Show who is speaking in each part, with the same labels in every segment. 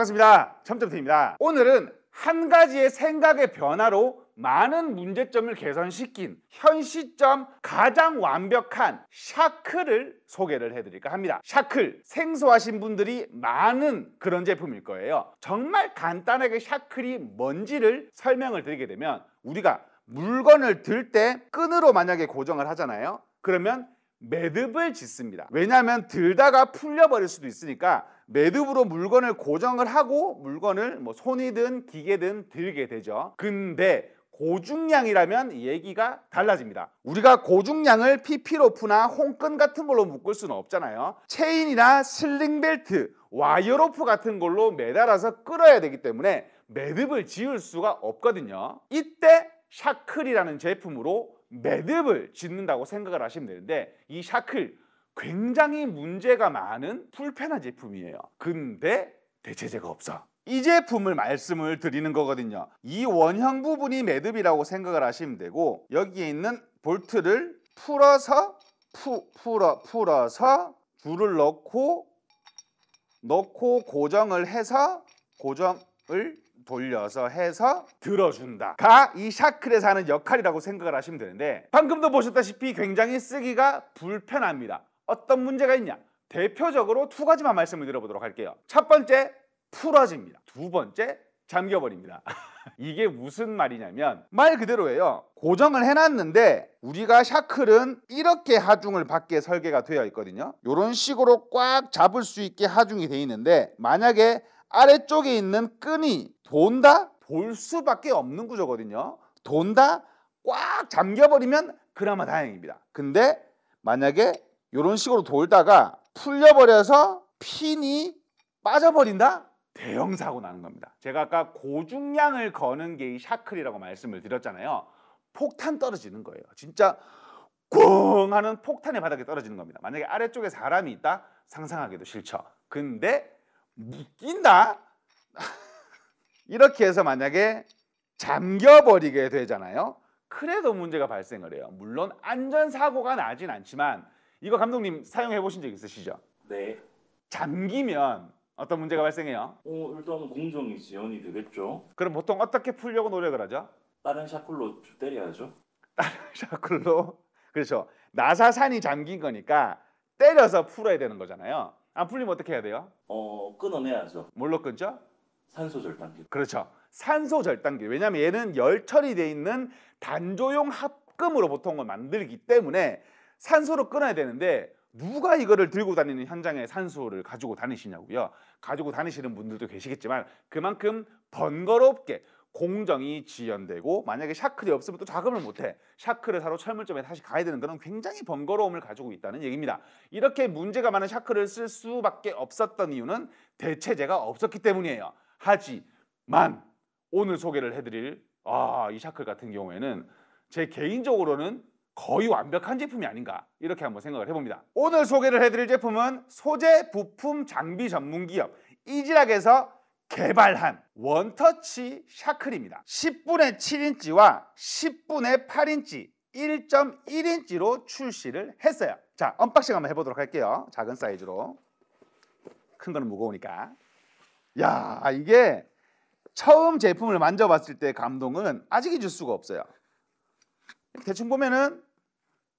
Speaker 1: 반갑습니다. 점점T입니다. 오늘은 한 가지의 생각의 변화로 많은 문제점을 개선시킨 현 시점 가장 완벽한 샤클을 소개를 해드릴까 합니다. 샤클, 생소하신 분들이 많은 그런 제품일 거예요. 정말 간단하게 샤클이 뭔지를 설명을 드리게 되면 우리가 물건을 들 때 끈으로 만약에 고정을 하잖아요. 그러면 매듭을 짓습니다. 왜냐하면 들다가 풀려버릴 수도 있으니까 매듭으로 물건을 고정을 하고 물건을 뭐 손이든 기계든 들게 되죠. 근데 고중량이라면 얘기가 달라집니다. 우리가 고중량을 PP로프나 홈끈 같은 걸로 묶을 수는 없잖아요. 체인이나 슬링벨트, 와이어로프 같은 걸로 매달아서 끌어야 되기 때문에 매듭을 지을 수가 없거든요. 이때 샤클이라는 제품으로 매듭을 짓는다고 생각을 하시면 되는데 이 샤클 굉장히 문제가 많은 불편한 제품이에요. 근데 대체제가 없어. 이 제품을 말씀을 드리는 거거든요. 이 원형 부분이 매듭이라고 생각을 하시면 되고 여기에 있는 볼트를 풀어서 푸, 풀어 풀어서 줄을 넣고 넣고 고정을 해서 고정을 돌려서 해서 들어준다가 이 샤클에서 하는 역할이라고 생각을 하시면 되는데 방금도 보셨다시피 굉장히 쓰기가 불편합니다. 어떤 문제가 있냐? 대표적으로 두 가지만 말씀을 드려보도록 할게요. 첫 번째, 풀어집니다. 두 번째, 잠겨버립니다. 이게 무슨 말이냐면 말 그대로예요. 고정을 해놨는데 우리가 샤클은 이렇게 하중을 받게 설계가 되어 있거든요. 이런 식으로 꽉 잡을 수 있게 하중이 되어 있는데 만약에 아래쪽에 있는 끈이 돈다 볼 수밖에 없는 구조거든요. 돈다 꽉 잠겨버리면 그나마 다행입니다. 근데 만약에 이런 식으로 돌다가 풀려버려서 핀이 빠져버린다? 대형 사고 나는 겁니다. 제가 아까 고중량을 거는 게 이 샤클이라고 말씀을 드렸잖아요. 폭탄 떨어지는 거예요. 진짜 꽝 하는 폭탄의 바닥에 떨어지는 겁니다. 만약에 아래쪽에 사람이 있다? 상상하기도 싫죠. 근데 낀다? 이렇게 해서 만약에 잠겨버리게 되잖아요. 그래도 문제가 발생을 해요. 물론 안전사고가 나진 않지만 이거 감독님 사용해 보신 적 있으시죠? 네. 잠기면 어떤 문제가 발생해요? 어, 일단 공정이 지연이 되겠죠. 그럼 보통 어떻게 풀려고 노력을 하죠? 다른 샤클로 때려야죠. 다른 샤클로 그렇죠. 나사산이 잠긴 거니까 때려서 풀어야 되는 거잖아요. 안 풀리면 어떻게 해야 돼요? 어 끊어내야죠. 뭘로 끊죠? 산소 절단기. 그렇죠. 산소 절단기. 왜냐하면 얘는 열 처리돼 있는 단조용 합금으로 보통은 만들기 때문에 산소로 끊어야 되는데 누가 이거를 들고 다니는 현장에 산소를 가지고 다니시냐고요. 가지고 다니시는 분들도 계시겠지만 그만큼 번거롭게 공정이 지연되고 만약에 샤크이 없으면 또 자금을 못해 샤크를 사러 철물점에 다시 가야 되는 그런 굉장히 번거로움을 가지고 있다는 얘기입니다. 이렇게 문제가 많은 샤크를쓸 수밖에 없었던 이유는 대체제가 없었기 때문이에요. 하지만 오늘 소개를 해드릴 아, 이 샤클 같은 경우에는 제 개인적으로는 거의 완벽한 제품이 아닌가 이렇게 한번 생각을 해봅니다. 오늘 소개를 해드릴 제품은 소재 부품 장비 전문 기업 이지락에서 개발한 원터치 샤클입니다. 10분의 7인치와 10분의 8인치 1.1인치로 출시를 했어요. 자, 언박싱 한번 해보도록 할게요. 작은 사이즈로. 큰 거는 무거우니까. 야, 이게 처음 제품을 만져봤을 때 감동은 아직 잊을 수가 없어요. 대충 보면은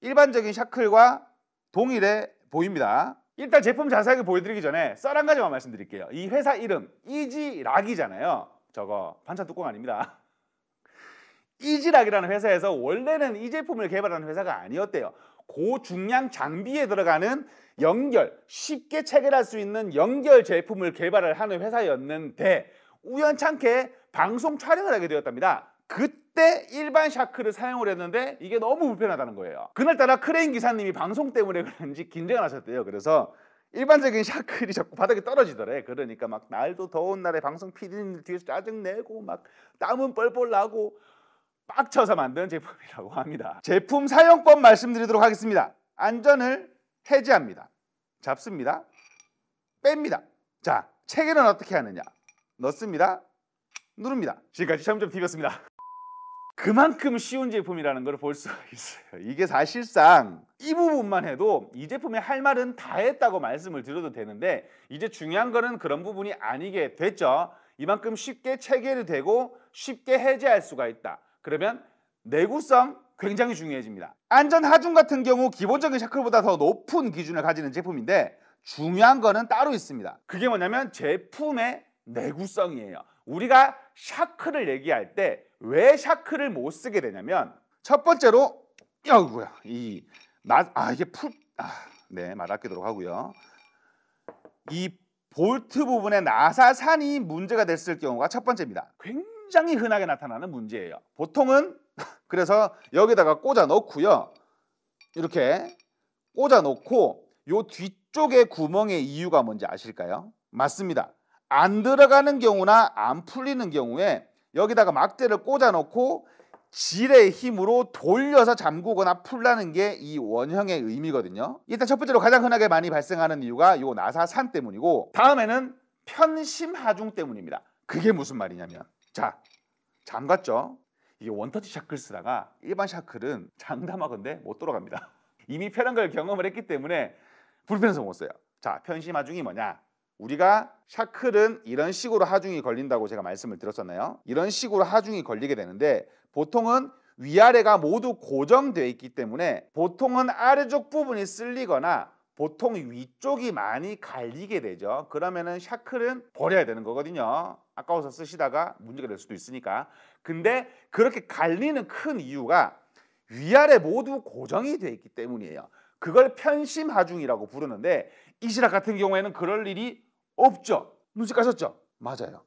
Speaker 1: 일반적인 샤클과 동일해 보입니다. 일단 제품 자세하게 보여드리기 전에 썰 한 가지만 말씀드릴게요. 이 회사 이름 이지락이잖아요. 저거 반찬 뚜껑 아닙니다. 이지락이라는 회사에서 원래는 이 제품을 개발하는 회사가 아니었대요. 고중량 장비에 들어가는 연결, 쉽게 체결할 수 있는 연결 제품을 개발을 하는 회사였는데 우연찮게 방송 촬영을 하게 되었답니다. 그때 일반 샤크를 사용을 했는데 이게 너무 불편하다는 거예요. 그날따라 크레인 기사님이 방송 때문에 그런지 긴장을 하셨대요. 그래서 일반적인 샤크들이 자꾸 바닥에 떨어지더래. 그러니까 막 날도 더운 날에 방송 피디님들 뒤에서 짜증내고 막 땀은 뻘뻘 나고 빡쳐서 만든 제품이라고 합니다. 제품 사용법 말씀드리도록 하겠습니다. 안전을 해제합니다. 잡습니다. 뺍니다. 자, 체계는 어떻게 하느냐? 넣습니다. 누릅니다. 지금까지 시험점 TV였습니다. 그만큼 쉬운 제품이라는 걸 볼 수가 있어요. 이게 사실상 이 부분만 해도 이 제품에 할 말은 다 했다고 말씀을 드려도 되는데 이제 중요한 거는 그런 부분이 아니게 됐죠. 이만큼 쉽게 체계를 되고 쉽게 해제할 수가 있다. 그러면 내구성 굉장히 중요해집니다. 안전 하중 같은 경우 기본적인 샤클보다 더 높은 기준을 가지는 제품인데 중요한 거는 따로 있습니다. 그게 뭐냐면 제품의 내구성이에요. 우리가 샤크를 얘기할 때왜 샤크를 못 쓰게 되냐면 첫 번째로 야구야 이아 이게 풀아네 말 아끼도록 하고요. 이 볼트 부분에 나사산이 문제가 됐을 경우가 첫 번째입니다. 굉장히 흔하게 나타나는 문제예요. 보통은 그래서 여기다가 꽂아 넣고요. 이렇게 꽂아 놓고 요뒤쪽에 구멍의 이유가 뭔지 아실까요? 맞습니다. 안 들어가는 경우나 안 풀리는 경우에 여기다가 막대를 꽂아놓고 질의 힘으로 돌려서 잠그거나 풀라는 게 이 원형의 의미거든요. 일단 첫 번째로 가장 흔하게 많이 발생하는 이유가 요 나사산 때문이고 다음에는 편심하중 때문입니다. 그게 무슨 말이냐면 자 잠갔죠. 이게 원터치 샤클 쓰다가 일반 샤클은 장담하건데 못 돌아갑니다. 이미 편한 걸 경험을 했기 때문에 불편해서 못 써요. 자 편심하중이 뭐냐? 우리가 샤클은 이런 식으로 하중이 걸린다고 제가 말씀을 드렸었나요? 이런 식으로 하중이 걸리게 되는데 보통은 위아래가 모두 고정되어 있기 때문에 보통은 아래쪽 부분이 쓸리거나 보통 위쪽이 많이 갈리게 되죠. 그러면은 샤클은 버려야 되는 거거든요. 아까워서 쓰시다가 문제가 될 수도 있으니까. 근데 그렇게 갈리는 큰 이유가 위아래 모두 고정이 되어 있기 때문이에요. 그걸 편심 하중이라고 부르는데 이시락 같은 경우에는 그럴 일이 없죠. 눈치 까셨죠? 맞아요.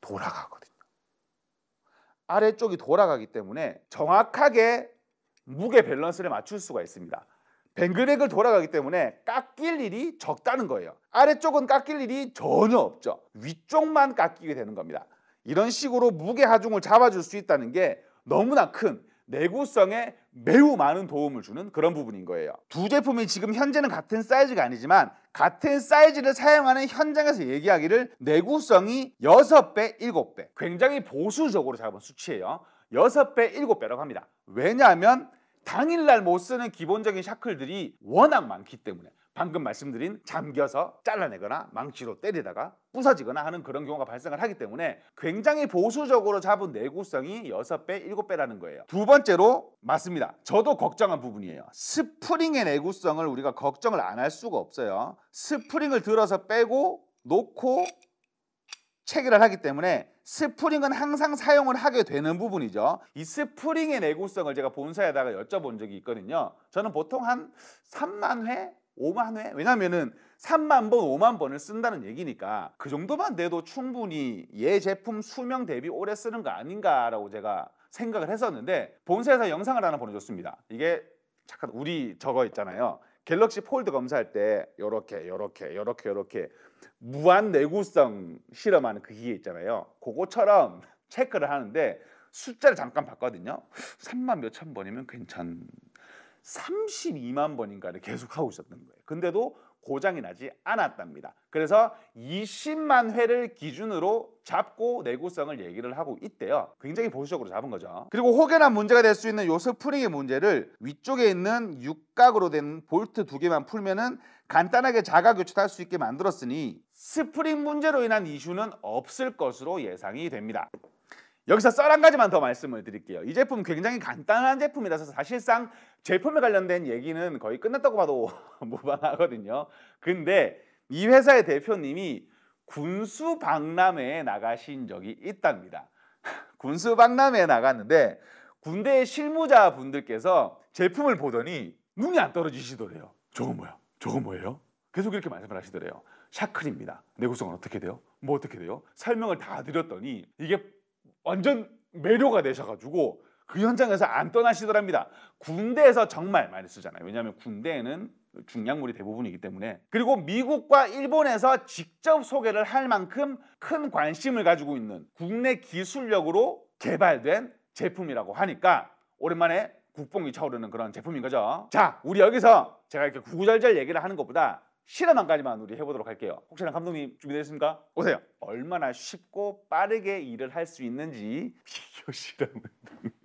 Speaker 1: 돌아가거든요. 아래쪽이 돌아가기 때문에 정확하게 무게 밸런스를 맞출 수가 있습니다. 뱅글뱅글 돌아가기 때문에 깎일 일이 적다는 거예요. 아래쪽은 깎일 일이 전혀 없죠. 위쪽만 깎이게 되는 겁니다. 이런 식으로 무게 하중을 잡아줄 수 있다는 게 너무나 큰 내구성에 매우 많은 도움을 주는 그런 부분인 거예요. 두 제품이 지금 현재는 같은 사이즈가 아니지만 같은 사이즈를 사용하는 현장에서 얘기하기를 내구성이 6배, 7배 굉장히 보수적으로 잡은 수치예요. 6배, 7배라고 합니다. 왜냐하면 당일날 못 쓰는 기본적인 샤클들이 워낙 많기 때문에 방금 말씀드린 잠겨서 잘라내거나 망치로 때리다가 부서지거나 하는 그런 경우가 발생을 하기 때문에 굉장히 보수적으로 잡은 내구성이 6배, 7배라는 거예요. 두 번째로 맞습니다. 저도 걱정한 부분이에요. 스프링의 내구성을 우리가 걱정을 안 할 수가 없어요. 스프링을 들어서 빼고 놓고 체결을 하기 때문에 스프링은 항상 사용을 하게 되는 부분이죠. 이 스프링의 내구성을 제가 본사에다가 여쭤본 적이 있거든요. 저는 보통 한 3만 회 5만 회? 왜냐면은 3만 번, 5만 번을 쓴다는 얘기니까 그 정도만 돼도 충분히 얘 예 제품 수명 대비 오래 쓰는 거 아닌가라고 제가 생각을 했었는데 본사에서 영상을 하나 보내줬습니다. 이게 잠깐 우리 저거 있잖아요. 갤럭시 폴드 검사할 때 요렇게 요렇게 요렇게 요렇게 무한 내구성 실험하는 그 기계 있잖아요. 그거처럼 체크를 하는데 숫자를 잠깐 봤거든요. 3만 몇 천 번이면 괜찮 32만 번인가를 계속 하고 있었던 거예요. 근데도 고장이 나지 않았답니다. 그래서 20만 회를 기준으로 잡고 내구성을 얘기를 하고 있대요. 굉장히 보수적으로 잡은 거죠. 그리고 혹여나 문제가 될 수 있는 요 스프링의 문제를 위쪽에 있는 육각으로 된 볼트 두 개만 풀면은 간단하게 자가 교체할 수 있게 만들었으니 스프링 문제로 인한 이슈는 없을 것으로 예상이 됩니다. 여기서 썰 한 가지만 더 말씀을 드릴게요. 이 제품 굉장히 간단한 제품이라서 사실상 제품에 관련된 얘기는 거의 끝났다고 봐도 무방하거든요. 근데 이 회사의 대표님이 군수 박람회에 나가신 적이 있답니다. 군수 박람회에 나갔는데 군대 실무자 분들께서 제품을 보더니 눈이 안 떨어지시더래요. 저거 뭐야? 저거 뭐예요? 계속 이렇게 말씀을 하시더래요. 샤클입니다. 내구성은 어떻게 돼요? 뭐 어떻게 돼요? 설명을 다 드렸더니 이게 완전 매료가 되셔가지고 그 현장에서 안 떠나시더랍니다. 군대에서 정말 많이 쓰잖아요. 왜냐하면 군대에는 중량물이 대부분이기 때문에 그리고 미국과 일본에서 직접 소개를 할 만큼 큰 관심을 가지고 있는 국내 기술력으로 개발된 제품이라고 하니까 오랜만에 국뽕이 차오르는 그런 제품인 거죠. 자, 우리 여기서 제가 이렇게 구구절절 얘기를 하는 것보다 실험 한 가지만 우리 해보도록 할게요. 혹시나 감독님 준비되셨습니까? 오세요. 얼마나 쉽고 빠르게 일을 할 수 있는지 비교 실험.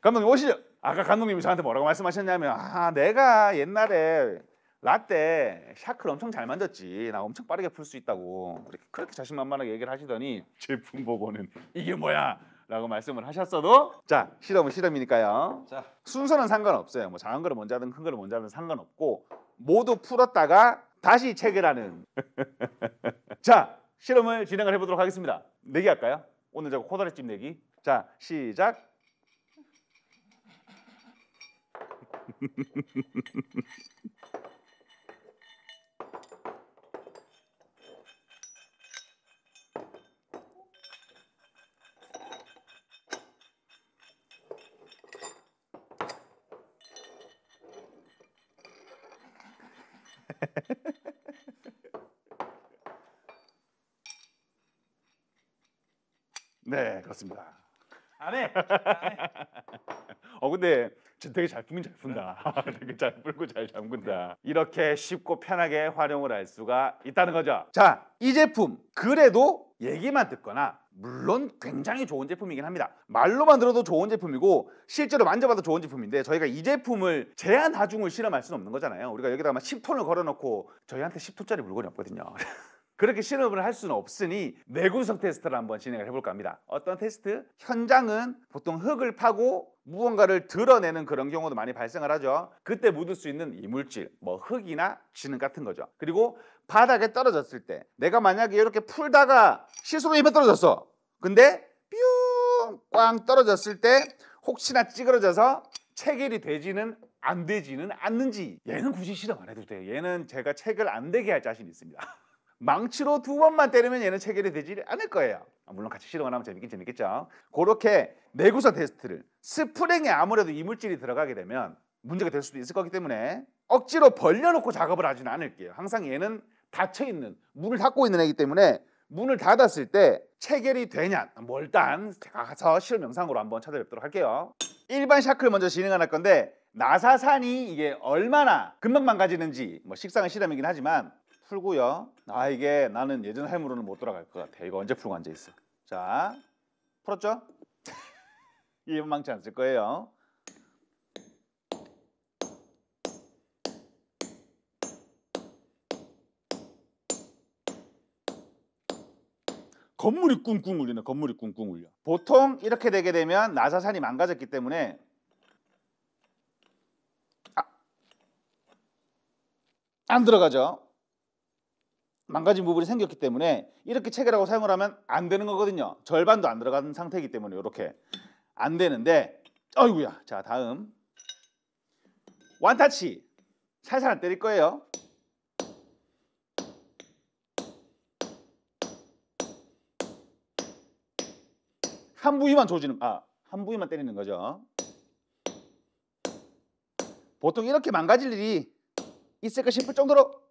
Speaker 1: 감독님 오시죠. 아까 감독님이 저한테 뭐라고 말씀하셨냐면 아 내가 옛날에 라떼 샤크를 엄청 잘 만졌지. 나 엄청 빠르게 풀 수 있다고 그렇게, 그렇게 자신만만하게 얘기를 하시더니 제품 보고는 이게 뭐야? 라고 말씀을 하셨어도 자 실험은 실험이니까요 자. 순서는 상관없어요 뭐 작은 거를 먼저 하든 큰 거를 먼저 하든 상관없고 모두 풀었다가 다시 체결하는. 자, 실험을 진행을 해보도록 하겠습니다. 내기 할까요? 오늘 제가 코다리찜 내기. 자, 시작. 네, 그렇습니다. 안 해. 안 해. 어 근데 진 되게 잘 풀긴 잘 푼다. 네. 되게 잘 풀고 잘 잠근다. 이렇게 쉽고 편하게 활용을 할 수가 있다는 거죠. 자, 이 제품 그래도 얘기만 듣거나 물론 굉장히 좋은 제품이긴 합니다. 말로만 들어도 좋은 제품이고 실제로 만져봐도 좋은 제품인데 저희가 이 제품을 제한 하중을 실험할 수는 없는 거잖아요. 우리가 여기다가 10톤을 걸어놓고 저희한테 10톤짜리 물건이 없거든요. 그렇게 실험을 할 수는 없으니 내구성 테스트를 한번 진행을 해볼까 합니다. 어떤 테스트? 현장은 보통 흙을 파고 무언가를 드러내는 그런 경우도 많이 발생을 하죠. 그때 묻을 수 있는 이물질, 뭐 흙이나 진흙 같은 거죠. 그리고 바닥에 떨어졌을 때 내가 만약에 이렇게 풀다가 시소로 입에 떨어졌어. 근데 뿅 꽝 떨어졌을 때 혹시나 찌그러져서 체결이 되지는 안 되지는 않는지 얘는 굳이 실험 안 해도 돼요. 얘는 제가 체결 안 되게 할 자신 있습니다. 망치로 두 번만 때리면 얘는 체결이 되지 않을 거예요. 아, 물론 같이 실험을 하면 재밌긴 재밌겠죠. 그렇게 내구성 테스트를 스프링에 아무래도 이물질이 들어가게 되면 문제가 될 수도 있을 거기 때문에 억지로 벌려놓고 작업을 하지는 않을게요. 항상 얘는 닫혀 있는 문을 닫고 있는 애기 때문에 문을 닫았을 때 체결이 되냐? 뭐 일단 가 가서 실험 영상으로 한번 찾아뵙도록 할게요. 일반 샤크를 먼저 진행할 건데 나사산이 이게 얼마나 금방 망가지는지 뭐 식상한 실험이긴 하지만 풀고요. 아 이게 나는 예전 삶으로는 못 돌아갈 것 같아. 이거 언제 풀고 앉아 있어? 자, 풀었죠? 이만망치 않을 거예요. 건물이 꿍꿍 울리네. 건물이 꿍꿍 울려. 보통 이렇게 되게 되면 나사산이 망가졌기 때문에 아, 안 들어가죠. 망가진 부분이 생겼기 때문에 이렇게 체결하고 사용을 하면 안 되는 거거든요. 절반도 안들어가는 상태이기 때문에 이렇게 안 되는데 어이구야. 자, 다음. 완타치. 살살 안 때릴 거예요. 한 부위만 조지는 아, 한 부위만 때리는 거죠. 보통 이렇게 망가질 일이 있을까 싶을 정도로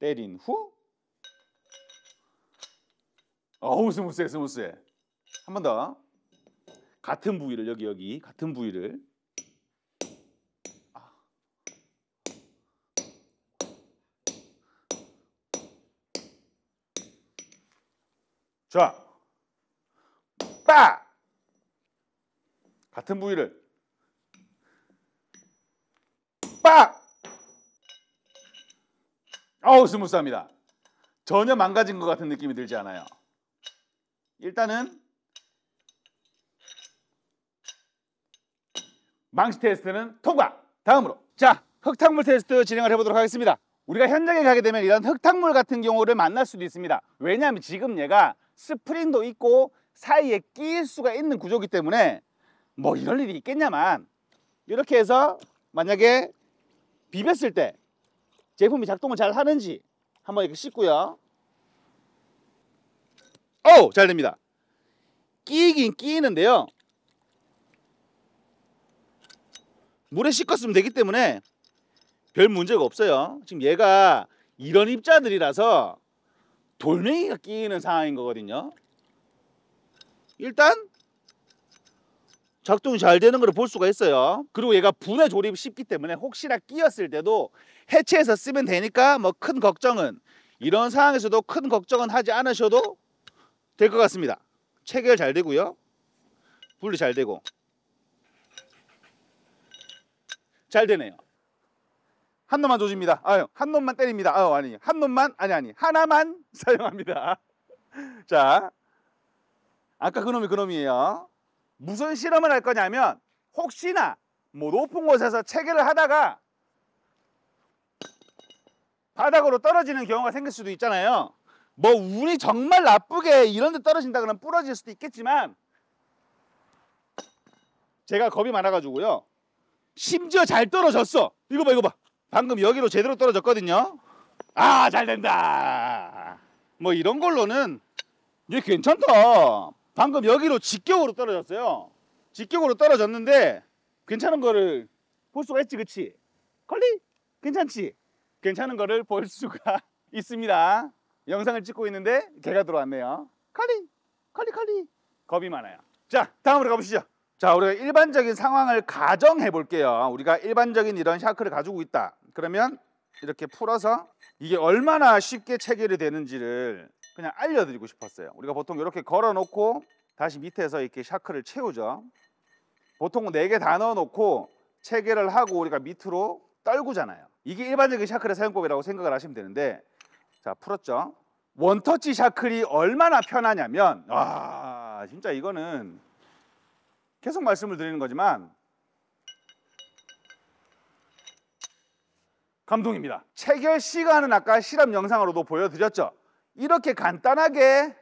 Speaker 1: 때린 후 어우 스무스해 스무스해 한 번 더 같은 부위를 여기 여기 같은 부위를 아. 자, 빠 같은 부위를 빡 어우 스무스합니다. 전혀 망가진 것 같은 느낌이 들지 않아요. 일단은 망치 테스트는 통과! 다음으로 자 흙탕물 테스트 진행을 해보도록 하겠습니다. 우리가 현장에 가게 되면 이런 흙탕물 같은 경우를 만날 수도 있습니다. 왜냐하면 지금 얘가 스프링도 있고 사이에 끼일 수가 있는 구조기 때문에 뭐 이럴 일이 있겠냐만 이렇게 해서 만약에 비볐을 때 제품이 작동을 잘 하는지 한번 이렇게 씻고요. 오! 잘 됩니다. 끼긴 끼는데요. 물에 씻었으면 되기 때문에 별 문제가 없어요. 지금 얘가 이런 입자들이라서 돌멩이가 끼는 상황인 거거든요. 일단 작동이 잘 되는 걸 볼 수가 있어요 그리고 얘가 분해 조립이 쉽기 때문에 혹시나 끼었을 때도 해체해서 쓰면 되니까 뭐 큰 걱정은 이런 상황에서도 큰 걱정은 하지 않으셔도 될 것 같습니다 체결 잘 되고요 분리 잘 되고 잘 되네요 한 놈만 조집니다 아유 한 놈만 때립니다 아유 아니 한 놈만 아니 아니 하나만 사용합니다 자 아까 그놈이 그놈이에요 무슨 실험을 할 거냐면 혹시나 뭐 높은 곳에서 체계를 하다가 바닥으로 떨어지는 경우가 생길 수도 있잖아요 뭐 운이 정말 나쁘게 이런 데 떨어진다 그러면 부러질 수도 있겠지만 제가 겁이 많아가지고요 심지어 잘 떨어졌어 이거 봐 이거 봐 방금 여기로 제대로 떨어졌거든요 아 잘 된다 뭐 이런 걸로는 이게 괜찮다 방금 여기로 직격으로 떨어졌어요 직격으로 떨어졌는데 괜찮은 거를 볼 수가 있지 그치? 걸리? 괜찮지? 괜찮은 거를 볼 수가 있습니다 영상을 찍고 있는데 개가 들어왔네요 칼리 칼리 칼리 겁이 많아요 자 다음으로 가보시죠 자 우리가 일반적인 상황을 가정해 볼게요 우리가 일반적인 이런 샤크를 가지고 있다 그러면 이렇게 풀어서 이게 얼마나 쉽게 체결이 되는지를 그냥 알려드리고 싶었어요. 우리가 보통 이렇게 걸어놓고 다시 밑에서 이렇게 샤크를 채우죠. 보통 네 개 다 넣어놓고 체계를 하고 우리가 밑으로 떨구잖아요. 이게 일반적인 샤클의 사용법이라고 생각을 하시면 되는데 자 풀었죠. 원터치 샤클이 얼마나 편하냐면 와 아, 진짜 이거는 계속 말씀을 드리는 거지만 감동입니다. 체결 시간은 아까 실험 영상으로도 보여드렸죠. 이렇게 간단하게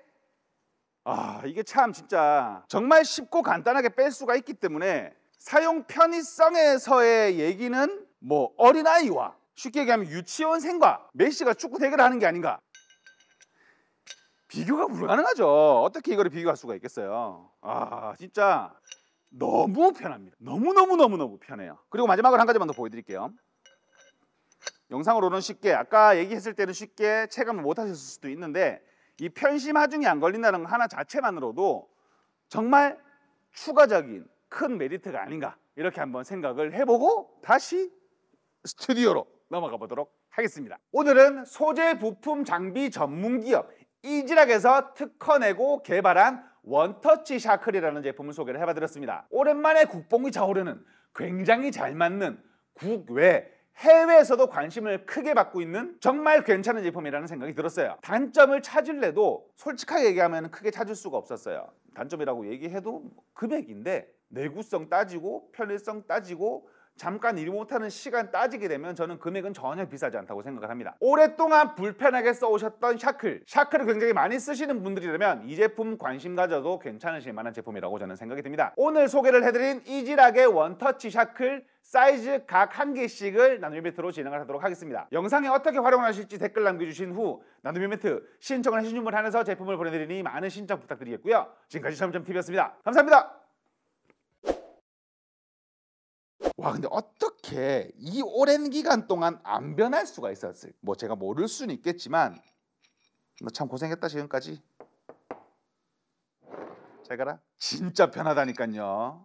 Speaker 1: 아, 이게 참 진짜 정말 쉽고 간단하게 뺄 수가 있기 때문에 사용 편의성에서의 얘기는 뭐 어린아이와 쉽게 얘기하면 유치원생과 메시가 축구 대결을 하는 게 아닌가 비교가 불가능하죠 어떻게 이거를 비교할 수가 있겠어요 아 진짜 너무 편합니다 너무너무너무너무 편해요 그리고 마지막으로 한 가지만 더 보여드릴게요 영상으로는 쉽게 아까 얘기했을 때는 쉽게 체감을 못 하셨을 수도 있는데 이 편심하중이 안 걸린다는 거 하나 자체만으로도 정말 추가적인 큰 메리트가 아닌가 이렇게 한번 생각을 해보고 다시 스튜디오로 넘어가 보도록 하겠습니다 오늘은 소재 부품 장비 전문 기업 이지락에서 특허 내고 개발한 원터치 샤클이라는 제품을 소개를 해봐드렸습니다 오랜만에 국뽕이 자오르는 굉장히 잘 맞는 국외 해외에서도 관심을 크게 받고 있는 정말 괜찮은 제품이라는 생각이 들었어요. 단점을 찾을래도 솔직하게 얘기하면 크게 찾을 수가 없었어요. 단점이라고 얘기해도 뭐 금액인데 내구성 따지고 편의성 따지고 잠깐 일 못하는 시간 따지게 되면 저는 금액은 전혀 비싸지 않다고 생각을 합니다. 오랫동안 불편하게 써오셨던 샤클, 샤클을 굉장히 많이 쓰시는 분들이라면 이 제품 관심 가져도 괜찮으실 만한 제품이라고 저는 생각이 듭니다. 오늘 소개를 해드린 이지락의 원터치 샤클 사이즈 각 한 개씩을 나눔 이벤트로 진행을 하도록 하겠습니다. 영상에 어떻게 활용하실지 댓글 남겨주신 후 나눔 이벤트 신청을 해주신 분을 한해서 제품을 보내드리니 많은 신청 부탁드리겠고요. 지금까지 점점TV였습니다. 감사합니다. 와 근데 어떻게 이 오랜 기간 동안 안 변할 수가 있었을? 뭐 제가 모를 수는 있겠지만 너참 뭐 고생했다 지금까지. 잘 가라. 진짜 편하다니까요.